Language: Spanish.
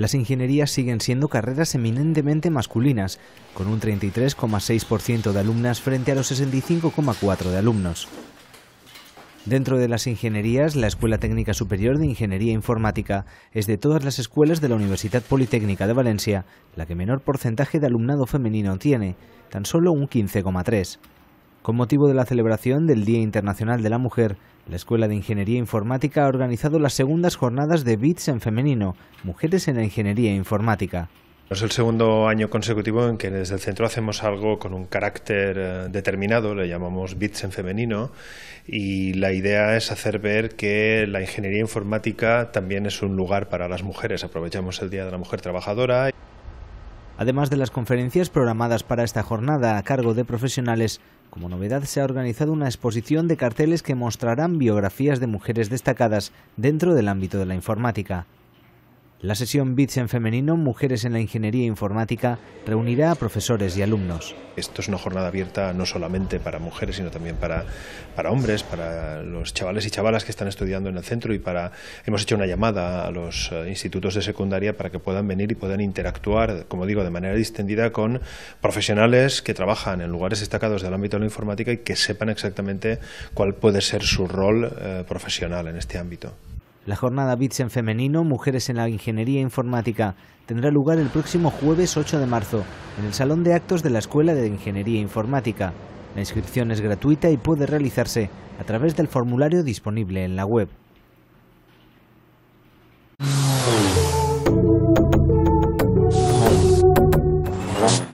las ingenierías siguen siendo carreras eminentemente masculinas, con un 33,6% de alumnas frente a los 65,4% de alumnos. Dentro de las ingenierías, la Escuela Técnica Superior de Ingeniería Informática es de todas las escuelas de la Universidad Politécnica de Valencia la que menor porcentaje de alumnado femenino tiene, tan solo un 15,3%. Con motivo de la celebración del Día Internacional de la Mujer, la Escuela de Ingeniería Informática ha organizado las segundas jornadas de BITS en femenino, Mujeres en la Ingeniería Informática. Es el segundo año consecutivo en que desde el centro hacemos algo con un carácter eh, determinado, le llamamos bits en femenino, y la idea es hacer ver que la ingeniería informática también es un lugar para las mujeres. Aprovechamos el Día de la Mujer Trabajadora. Además de las conferencias programadas para esta jornada a cargo de profesionales, como novedad se ha organizado una exposición de carteles que mostrarán biografías de mujeres destacadas dentro del ámbito de la informática. La sesión Bits en Femenino, Mujeres en la Ingeniería Informática, reunirá a profesores y alumnos. Esto es una jornada abierta no solamente para mujeres, sino también para, hombres, para los chavales y chavalas que están estudiando en el centro y para... Hemos hecho una llamada a los eh, institutos de secundaria para que puedan venir y puedan interactuar, como digo, de manera distendida con profesionales que trabajan en lugares destacados del ámbito de la informática y que sepan exactamente cuál puede ser su rol eh, profesional en este ámbito. La jornada BITS en femenino, Mujeres en la Ingeniería Informática, tendrá lugar el próximo jueves 8 de marzo en el Salón de Actos de la Escuela de Ingeniería Informática. La inscripción es gratuita y puede realizarse a través del formulario disponible en la web.